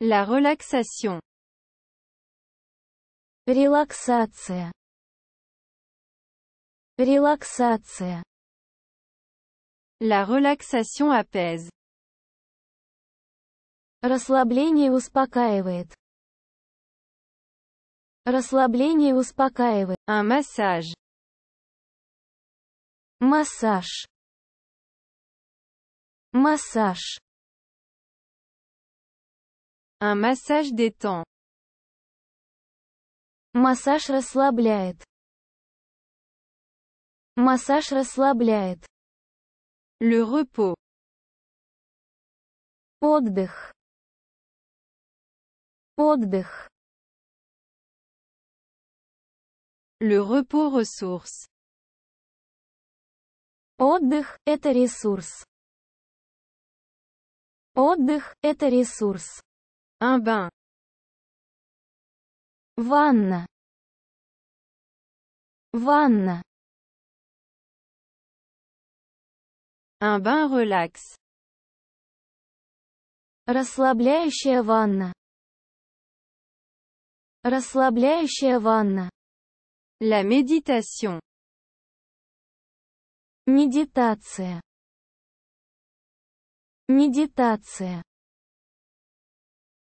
La relaxation. Релаксация. Релаксация. La relaxation apaise. Расслабление успокаивает. Расслабление успокаивает. А массаж. Массаж. Массаж. Un massage détend. Массаж расслабляет. Массаж расслабляет. Le repos. Отдых. Отдых. Le repos ressource. Отдых – это ресурс. Отдых – это ресурс. Un bain. Ванна. Ванна. Un bain relax. Расслабляющая ванна. Расслабляющая ванна. La méditation. Медитация. Медитация.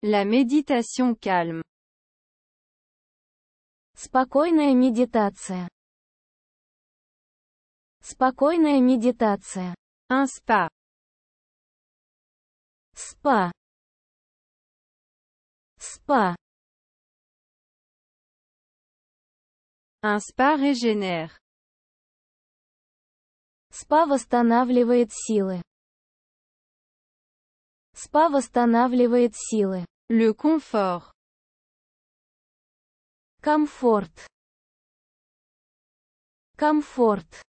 La méditation calme. Спокойная медитация. Спокойная медитация. Un spa. Спа. Спа. Un spa régénère. Спа восстанавливает силы. Спа восстанавливает силы. Le confort. Комфорт. Комфорт.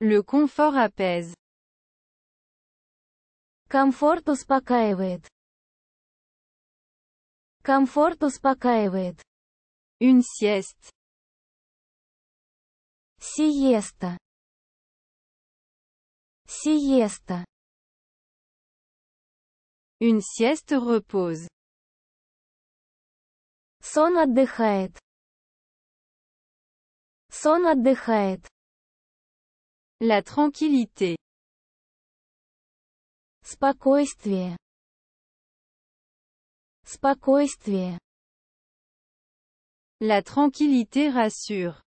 Le confort apaise. Комфорт успокаивает. Комфорт успокаивает. Une sieste. Сиеста. Сиеста. Une sieste repose. Сон отдыхает. Сон отдыхает. La tranquillité. Спокойствие. Спокойствие. La tranquillité rassure.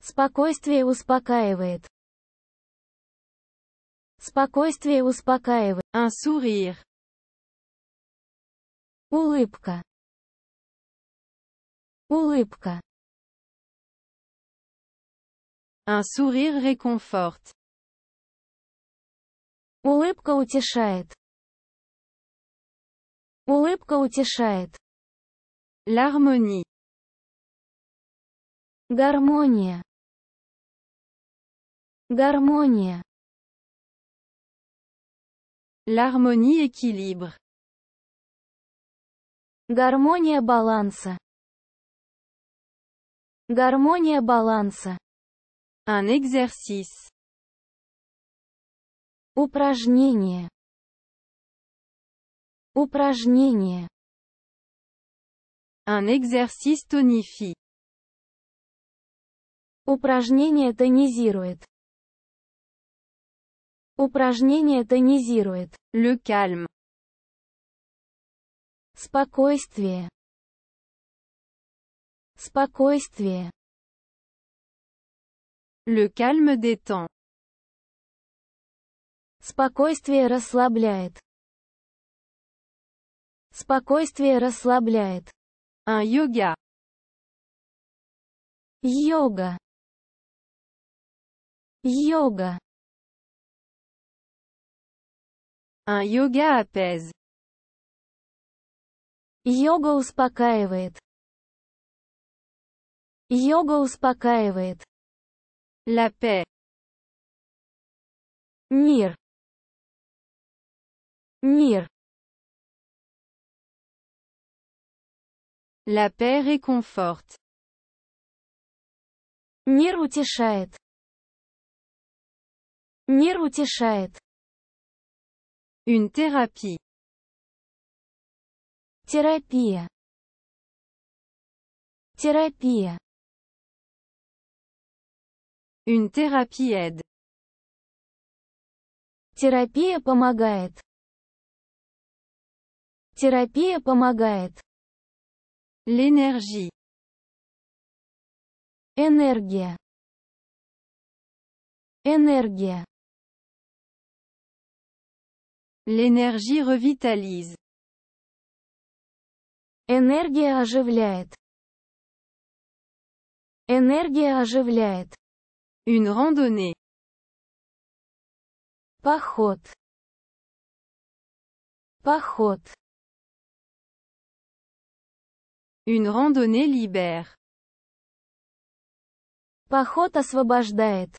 Спокойствие успокаивает. Спокойствие успокаивает. Un sourire. Улыбка. Улыбка. Un sourire réconforte. Улыбка утешает. Улыбка утешает. L'harmonie. Гармония. Гармония. L'harmonie équilibre. Гармония баланса. Гармония баланса. Un exercice. Упражнение. Упражнение. Un exercice tonifie. Упражнение тонизирует. Упражнение тонизирует. Le calme. Спокойствие. Спокойствие. Le calme détend. Спокойствие расслабляет. Спокойствие расслабляет. А йога. Йога. Йога. А йога опять. Йога успокаивает. Йога успокаивает. Ляпе. Мир. Мир. La paix réconforte. Мир утешает. Мир утешает. Une thérapie. Терапия. Терапия. Une thérapie aide. Терапия помогает. Терапия помогает. L'énergie. Энергия. Энергия. L'énergie revitalise. Энергия оживляет. Энергия оживляет. Une randonnée. Поход. Поход. Une randonnée libère. Поход освобождает.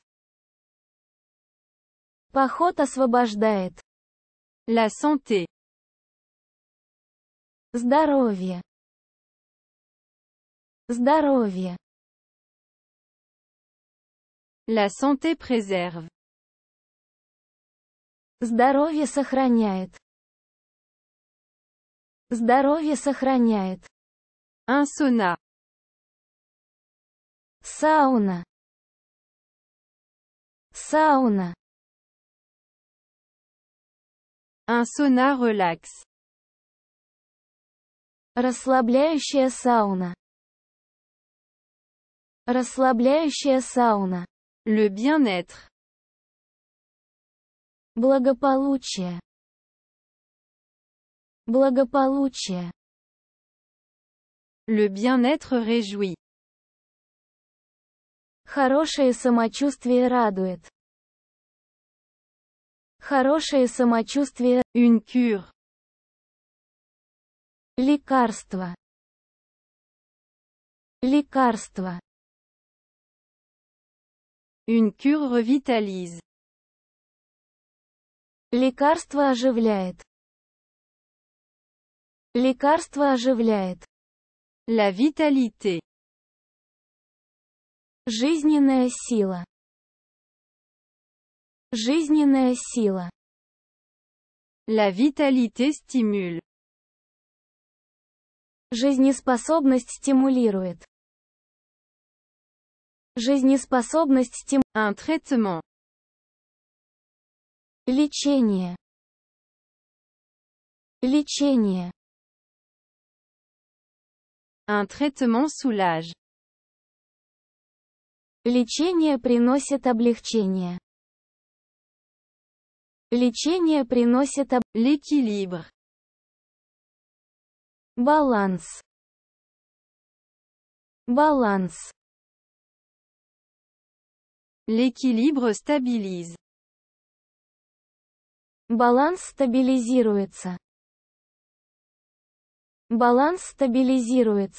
Поход освобождает. La santé. Здоровье. Здоровье. La santé préserve. Здоровье сохраняет. Здоровье сохраняет. Un Сауна. Сауна. Un sauna relax. Расслабляющая сауна. Расслабляющая сауна. Le bien-être. Благополучие. Благополучие. Le bien-être réjouit. Хорошее самочувствие радует. Хорошее самочувствие, une Лекарство. Лекарство. Une cure Лекарство оживляет. Лекарство оживляет. La vitalité. Жизненная сила. Жизненная сила. La vitalité stimule. Жизнеспособность стимулирует. Жизнеспособность стим... Un traitement. Лечение. Лечение. Un traitement soulage. Лечение приносит облегчение. Лечение приносит об... L'équilibre. Баланс. Баланс. L'équilibre стабилиз Баланс стабилизируется. Баланс стабилизируется.